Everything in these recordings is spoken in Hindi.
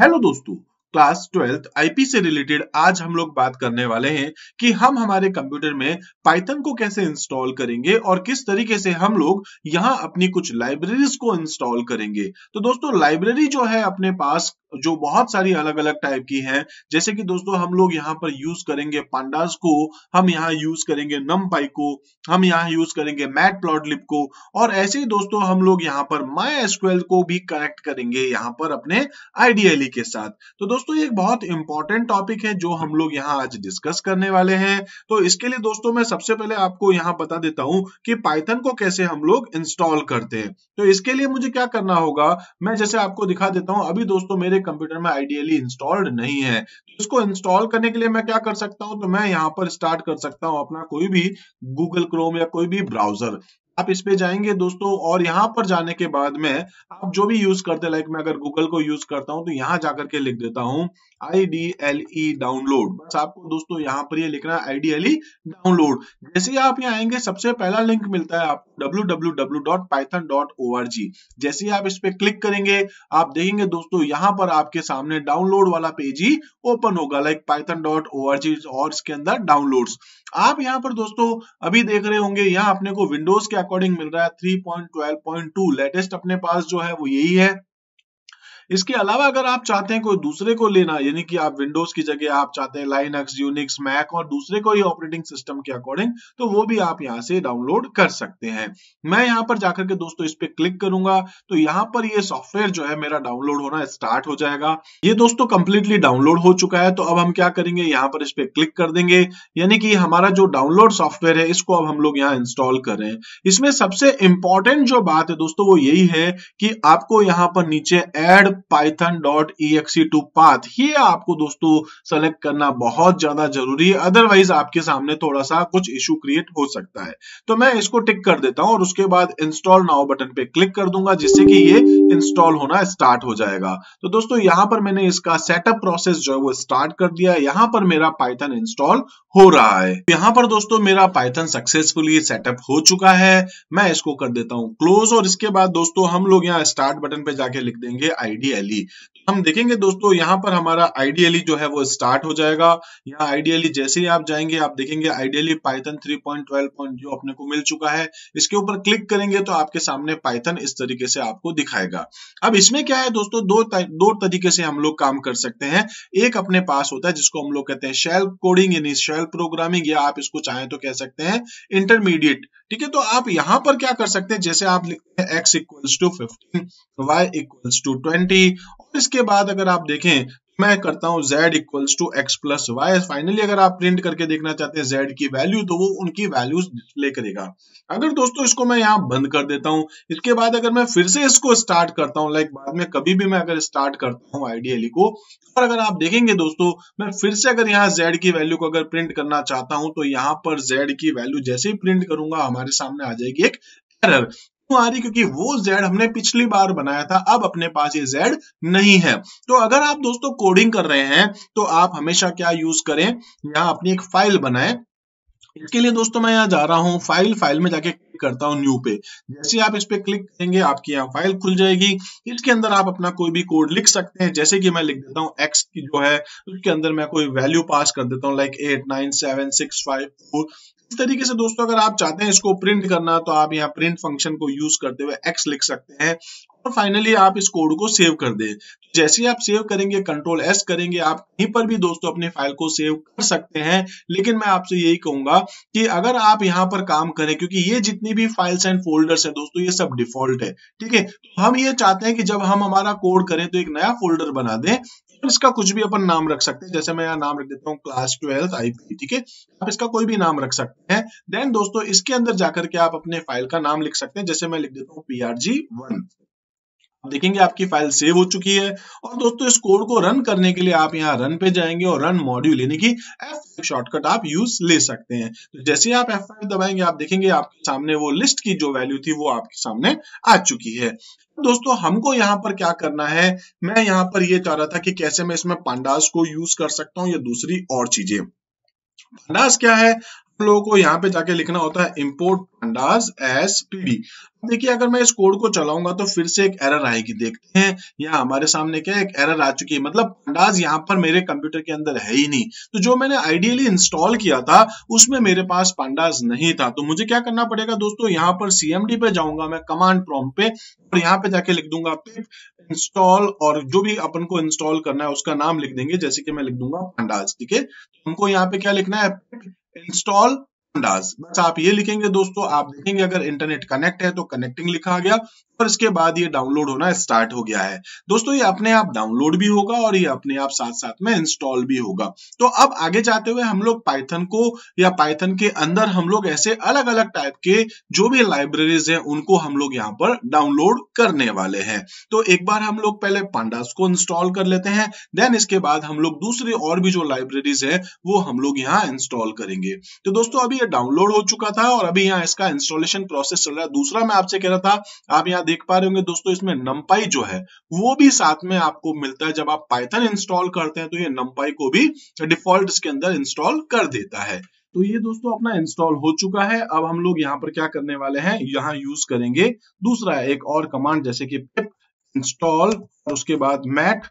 हेलो दोस्तों क्लास ट्वेल्थ आईपी से रिलेटेड आज हम लोग बात करने वाले हैं कि हम हमारे कंप्यूटर में पाइथन को कैसे इंस्टॉल करेंगे और किस तरीके से हम लोग यहाँ अपनी कुछ लाइब्रेरीज को इंस्टॉल करेंगे तो दोस्तों लाइब्रेरी जो है अपने पास जो बहुत सारी अलग अलग टाइप की हैं जैसे कि दोस्तों हम लोग यहाँ पर यूज करेंगे पांडास को हम यहाँ यूज करेंगे नम पाई को हम यहाँ यूज करेंगे मैट प्लॉटलिप को और ऐसे ही दोस्तों हम लोग यहाँ पर माई एसक्यूएल को भी कनेक्ट करेंगे यहाँ पर अपने आईडीएलई के साथ तो दोस्तों एक बहुत इंपॉर्टेंट टॉपिक है जो हम लोग यहाँ आज डिस्कस करने वाले हैं तो इसके लिए दोस्तों मैं सबसे पहले आपको यहाँ बता देता हूँ कि पाइथन को कैसे हम लोग इंस्टॉल करते हैं तो इसके लिए मुझे क्या करना होगा मैं जैसे आपको दिखा देता हूँ अभी दोस्तों मेरे कंप्यूटर में आइडियली इंस्टॉल्ड नहीं है तो इसको इंस्टॉल करने के लिए मैं क्या कर सकता हूं तो मैं यहां पर स्टार्ट कर सकता हूं अपना कोई भी गूगल क्रोम या कोई भी ब्राउजर आप इस पे जाएंगे दोस्तों और यहाँ पर जाने के बाद में आप जो भी यूज करते लाइक मैं अगर गूगल को यूज करता हूँ तो यहाँ जाकर के लिख देता हूँ I D L E download बस आपको दोस्तों यहाँ पर ये यह लिखना है I D L E download जैसे ही आप यहाँ आएंगे सबसे पहला लिंक मिलता है आपको W W W dot Python dot O R G जैसे ही आप इस पे क्लिक करेंगे आप देखेंगे दोस्तों यहाँ पर आपके सामने डाउनलोड वाला पेज ही ओपन होगा like Python dot O R G और इसके अंदर डाउनलोड्स आप यहाँ पर दोस्तों अभी देख रहे होंगे यहाँ अपने को विंडोज के अकॉर्डिंग मिल रहा है 3.12.2 लेटेस्ट अपने पास जो है वो यही है इसके अलावा अगर आप चाहते हैं कोई दूसरे को लेना यानी कि आप विंडोज की जगह आप चाहते हैं लाइनक्स यूनिक्स मैक और दूसरे कोई ऑपरेटिंग सिस्टम के अकॉर्डिंग तो वो भी आप यहाँ से डाउनलोड कर सकते हैं मैं यहाँ पर जाकर के दोस्तों इस पे क्लिक करूंगा तो यहाँ पर ये सॉफ्टवेयर जो है मेरा डाउनलोड होना स्टार्ट हो जाएगा ये दोस्तों कंप्लीटली डाउनलोड हो चुका है तो अब हम क्या करेंगे यहाँ पर इस पे क्लिक कर देंगे यानी कि हमारा जो डाउनलोड सॉफ्टवेयर है इसको अब हम लोग यहाँ इंस्टॉल करें इसमें सबसे इंपॉर्टेंट जो बात है दोस्तों वो यही है कि आपको यहाँ पर नीचे add Python dot to path ये आपको दोस्तों सेलेक्ट करना बहुत ज्यादा जरूरी है अदरवाइज आपके सामने थोड़ा सा कुछ इश्यू क्रिएट हो सकता है तो मैं इसको टिक कर देता हूं और उसके बाद इंस्टॉल नाउ बटन पे क्लिक कर दूंगा जिससे कि ये इंस्टॉल होना स्टार्ट हो जाएगा तो दोस्तों यहाँ पर मैंने इसका सेटअप प्रोसेस जो है वो स्टार्ट कर दिया यहाँ पर मेरा पाइथन इंस्टॉल हो रहा है यहाँ पर दोस्तों मेरा पाइथन सक्सेसफुली सेटअप हो चुका है मैं इसको कर देता हूँ क्लोज और इसके बाद दोस्तों हम लोग यहाँ स्टार्ट बटन पे जाके लिख देंगे आईडी ali हम देखेंगे दोस्तों यहाँ पर हमारा आइडियली जो है वो स्टार्ट हो जाएगा यहाँ आइडियली जैसे ही आप जाएंगे आप देखेंगे आइडियली पाइथन 3.12. जो अपने को मिल चुका है इसके ऊपर क्लिक करेंगे तो आपके सामने पाइथन इस तरीके से आपको दिखाएगा अब इसमें क्या है दोस्तों दो दो तरीके से हम लोग काम कर सकते हैं एक अपने पास होता है जिसको हम लोग कहते हैं शेल कोडिंग यानी शेल प्रोग्रामिंग या आप इसको चाहें तो कह सकते हैं इंटरमीडिएट ठीक है तो आप यहां पर क्या कर सकते हैं जैसे आप लिखते हैं X equals to fifteen Y equals to twenty इसके बाद अगर आप देखें मैं करता हूं z equals to X plus Y finally अगर आप प्रिंट करके देखना चाहते हैं z की वैल्यू तो वो उनकी वैल्यूज डिस्प्ले करेगा अगर दोस्तों इसको मैं यहां बंद कर देता हूँ इसके बाद अगर मैं फिर से इसको स्टार्ट करता हूँ लाइक बाद में कभी भी मैं अगर स्टार्ट करता हूँ आइडियली को और अगर आप देखेंगे दोस्तों मैं फिर से अगर यहाँ जेड की वैल्यू को अगर प्रिंट करना चाहता हूँ तो यहाँ पर जेड की वैल्यू जैसे ही प्रिंट करूंगा हमारे सामने आ जाएगी एक एरर आ रही क्योंकि वो जेड हमने पिछली बार बनाया था अब अपने पास ये जेड नहीं है तो अगर आप दोस्तों कोडिंग कर रहे हैं तो आप हमेशा क्या यूज करें यहां अपनी एक फाइल बनाए इसके लिए दोस्तों मैं यहाँ जा रहा हूँ फाइल फाइल में जाके क्लिक करता हूँ न्यू पे जैसे आप इस पे क्लिक करेंगे आपकी यहाँ फाइल खुल जाएगी इसके अंदर आप अपना कोई भी कोड लिख सकते हैं जैसे कि मैं लिख देता हूँ एक्स की जो है उसके अंदर मैं कोई वैल्यू पास कर देता हूँ like eight nine seven six five four इस तरीके से दोस्तों अगर आप चाहते हैं इसको प्रिंट करना तो आप यहाँ प्रिंट फंक्शन को यूज करते हुए एक्स लिख सकते हैं और फाइनली आप इस कोड को सेव कर दें जैसे आप सेव करेंगे कंट्रोल एस करेंगे आप कहीं पर भी दोस्तों अपने फाइल को सेव कर सकते हैं लेकिन मैं आपसे यही कहूंगा कि अगर आप यहाँ पर काम करें क्योंकि ये जितनी भी फाइल्स एंड फोल्डर्स है दोस्तों ये सब डिफॉल्ट है ठीक है तो हम ये चाहते हैं कि जब हम हमारा कोड करें तो एक नया फोल्डर बना दें इसका कुछ भी अपन नाम रख सकते हैं जैसे मैं यहाँ नाम रख देता हूँ क्लास ट्वेल्थ आईपी ठीक है आप इसका कोई भी नाम रख सकते हैं देन दोस्तों इसके अंदर जाकर के आप अपने फाइल का नाम लिख सकते हैं जैसे मैं लिख देता हूँ पी आर जी वन देखेंगे आपकी फाइल सेव हो चुकी है और दोस्तों इस कोड को रन करने के लिए आप यहाँ रन पे जाएंगे और रन मॉड्यूल यानी कि एफ शॉर्टकट आप यूज ले सकते हैं तो जैसे ही आप एफ दबाएंगे आप देखेंगे आपके सामने वो लिस्ट की जो वैल्यू थी वो आपके सामने आ चुकी है तो दोस्तों हमको यहाँ पर क्या करना है मैं यहाँ पर ये यह चाह रहा था कि कैसे मैं इसमें पांडास को यूज कर सकता हूँ या दूसरी और चीजें पांडास क्या है लोगों को यहाँ पे जाके लिखना होता है इम्पोर्ट पंडाज एस पीडी देखिए अगर मैं इस कोड को चलाऊंगा तो फिर से एक एरर आएगी देखते हैं यहाँ हमारे सामने क्या एक एरर आ चुकी है मतलब पंडाज यहाँ पर मेरे कंप्यूटर के अंदर है ही नहीं तो जो मैंने आइडियली इंस्टॉल किया था उसमें मेरे पास पंडाज नहीं था तो मुझे क्या करना पड़ेगा दोस्तों यहाँ पर सीएमडी पे जाऊंगा मैं कमांड प्रॉम पे और यहाँ पे जाके लिख दूंगा पिप इंस्टॉल और जो भी अपन को इंस्टॉल करना है उसका नाम लिख देंगे जैसे कि मैं लिख दूंगा पंडाज ठीक है तो हमको यहाँ पे क्या लिखना है इंस्टॉल pandas बस अच्छा, आप ये लिखेंगे दोस्तों आप देखेंगे अगर इंटरनेट कनेक्ट है तो कनेक्टिंग लिखा गया और इसके बाद ये डाउनलोड होना स्टार्ट हो गया है दोस्तों ये अपने आप डाउनलोड भी होगा और ये अपने आप साथ साथ में इंस्टॉल भी होगा तो अब आगे जाते हुए हम लोग पाइथन को या पाइथन के अंदर हम लोग ऐसे अलग अलग टाइप के जो भी लाइब्रेरीज हैं उनको हम लोग यहाँ पर डाउनलोड करने वाले हैं तो एक बार हम लोग पहले पांडास को इंस्टॉल कर लेते हैं देन इसके बाद हम लोग दूसरी और भी जो लाइब्रेरीज है वो हम लोग यहाँ इंस्टॉल करेंगे तो दोस्तों अभी ये डाउनलोड हो चुका था और अभी यहाँ इसका इंस्टॉलेशन प्रोसेस चल रहा है दूसरा मैं आपसे कह रहा था आप यहाँ देख पा रहे होंगे दोस्तों इसमें नंपाई जो है वो भी साथ में आपको मिलता है जब आप पाइथन इंस्टॉल करते हैं तो ये नंपाई को भी डिफॉल्ट के अंदर इंस्टॉल कर देता है तो ये दोस्तों अपना इंस्टॉल हो चुका है अब हम लोग यहाँ पर क्या करने वाले हैं यहाँ यूज करेंगे दूसरा एक और कमांड जैसे कि पिप इंस्टॉल उसके बाद मैट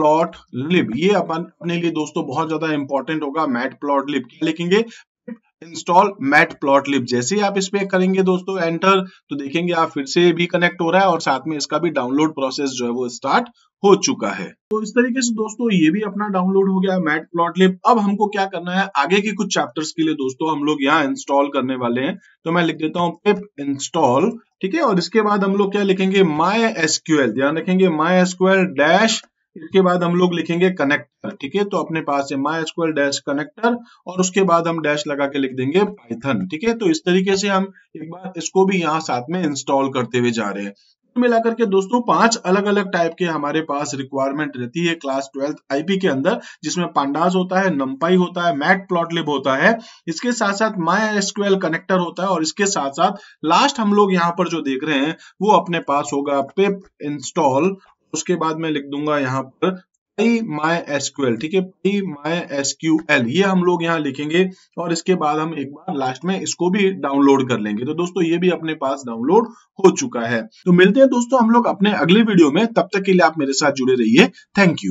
प्लॉट लिब ये अपन अपने लिए दोस्तों बहुत ज्यादा इंपॉर्टेंट होगा मैट प्लॉट लिब क्या लिखेंगे इंस्टॉल मैट प्लॉटलिप जैसे ही आप इस पे करेंगे दोस्तों एंटर तो देखेंगे आप फिर से भी कनेक्ट हो रहा है और साथ में इसका भी डाउनलोड प्रोसेस जो है वो स्टार्ट हो चुका है तो इस तरीके से दोस्तों ये भी अपना डाउनलोड हो गया मैट प्लॉटलिप अब हमको क्या करना है आगे के कुछ चैप्टर्स के लिए दोस्तों हम लोग यहाँ इंस्टॉल करने वाले हैं तो मैं लिख देता हूँ पिप इंस्टॉल ठीक है और इसके बाद हम लोग क्या लिखेंगे माई एसक्यूएल ध्यान रखेंगे माई एसक्यूएल डैश इसके बाद हम लोग लिखेंगे कनेक्टर ठीक है तो अपने पास है माई स्क्वायर डैश कनेक्टर और उसके बाद हम डैश लगा के लिख देंगे पाइथन ठीक है तो इस तरीके से हम एक बार इसको भी यहाँ साथ में इंस्टॉल करते हुए जा रहे हैं तो मिलाकर के दोस्तों पांच अलग अलग टाइप के हमारे पास रिक्वायरमेंट रहती है क्लास ट्वेल्थ आईपी के अंदर जिसमें पांडास होता है नंपाई होता है मैट प्लॉटलिब होता है इसके साथ साथ माई एसक्यूएल कनेक्टर होता है और इसके साथ साथ लास्ट हम लोग यहाँ पर जो देख रहे हैं वो अपने पास होगा पिप इंस्टॉल उसके बाद मैं लिख दूंगा यहाँ पर पाई माई एसक्यूएल ठीक है पाई माई एसक्यूएल ये हम लोग यहाँ लिखेंगे और इसके बाद हम एक बार लास्ट में इसको भी डाउनलोड कर लेंगे तो दोस्तों ये भी अपने पास डाउनलोड हो चुका है तो मिलते हैं दोस्तों हम लोग अपने अगले वीडियो में तब तक के लिए आप मेरे साथ जुड़े रहिए थैंक यू